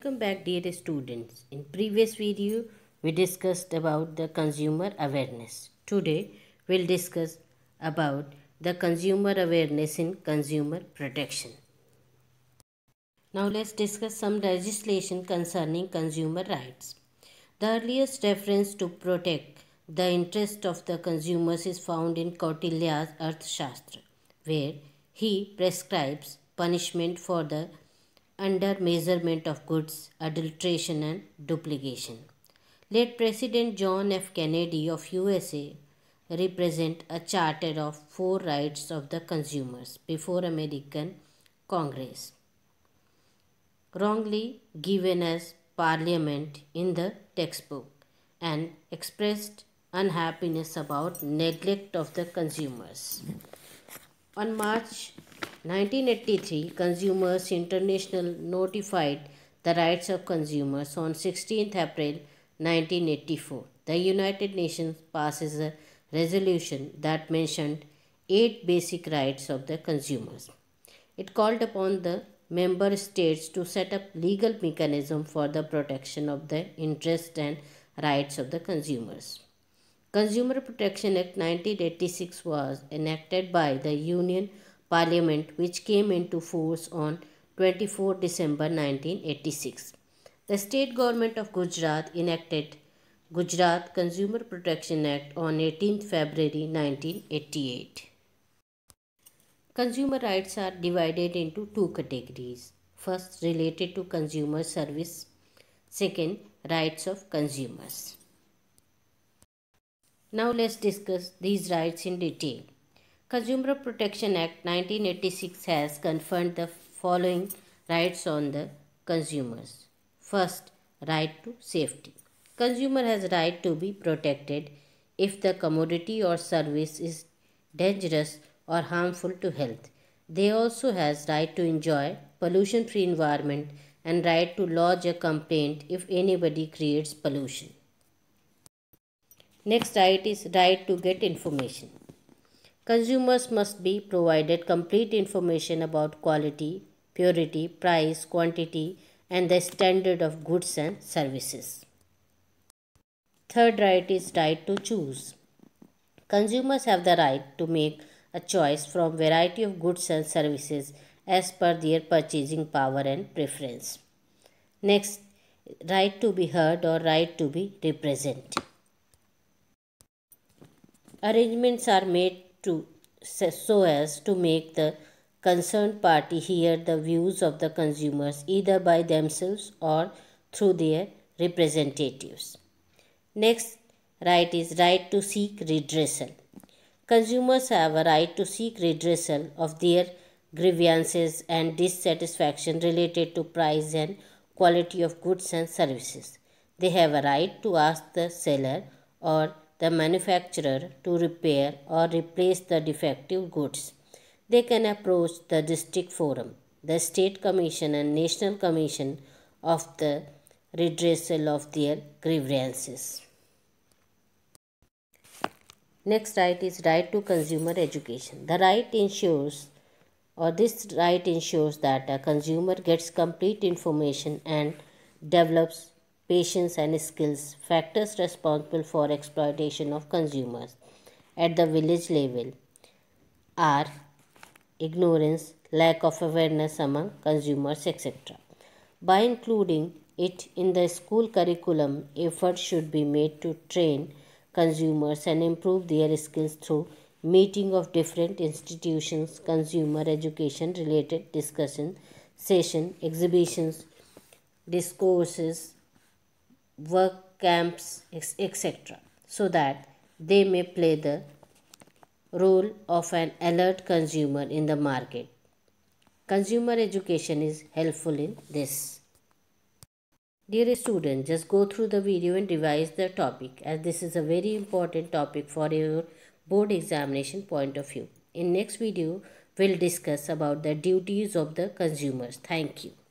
Welcome back dear students. In previous video we discussed about the consumer awareness. Today we'll discuss about the consumer awareness in consumer protection. Now let's discuss some legislation concerning consumer rights. The earliest reference to protect the interest of the consumers is found in Kautilya's Arthashastra where he prescribes punishment for the under measurement of goods, adulteration and duplication. Late President John F. Kennedy of USA represent a charter of four rights of the consumers before American Congress wrongly given as parliament in the textbook and expressed unhappiness about neglect of the consumers on march 1983, Consumers International notified the rights of consumers on 16th April 1984. The United Nations passes a resolution that mentioned eight basic rights of the consumers. It called upon the member states to set up legal mechanism for the protection of the interests and rights of the consumers. Consumer Protection Act 1986 was enacted by the Union Parliament which came into force on 24 December 1986. The state government of Gujarat enacted Gujarat Consumer Protection Act on 18 February 1988. Consumer rights are divided into two categories. First, related to consumer service. Second, rights of consumers. Now let's discuss these rights in detail. Consumer Protection Act 1986 has conferred the following rights on the consumers. First, right to safety. Consumer has right to be protected if the commodity or service is dangerous or harmful to health. They also has right to enjoy pollution-free environment and right to lodge a complaint if anybody creates pollution. Next right is right to get information. Consumers must be provided complete information about quality, purity, price, quantity, and the standard of goods and services. Third right is right to choose. Consumers have the right to make a choice from variety of goods and services as per their purchasing power and preference. Next, right to be heard or right to be represented. Arrangements are made to, so as to make the concerned party hear the views of the consumers either by themselves or through their representatives. Next right is right to seek redressal. Consumers have a right to seek redressal of their grievances and dissatisfaction related to price and quality of goods and services. They have a right to ask the seller or the manufacturer to repair or replace the defective goods. They can approach the district forum, the state commission and national commission of the redressal of their grievances. Next right is right to consumer education. The right ensures or this right ensures that a consumer gets complete information and develops patience and skills, factors responsible for exploitation of consumers at the village level are ignorance, lack of awareness among consumers, etc. By including it in the school curriculum, efforts should be made to train consumers and improve their skills through meeting of different institutions, consumer education related discussion, session, exhibitions, discourses, work camps, etc., so that they may play the role of an alert consumer in the market. Consumer education is helpful in this. Dear students, just go through the video and revise the topic as this is a very important topic for your board examination point of view. In next video, we'll discuss about the duties of the consumers. Thank you.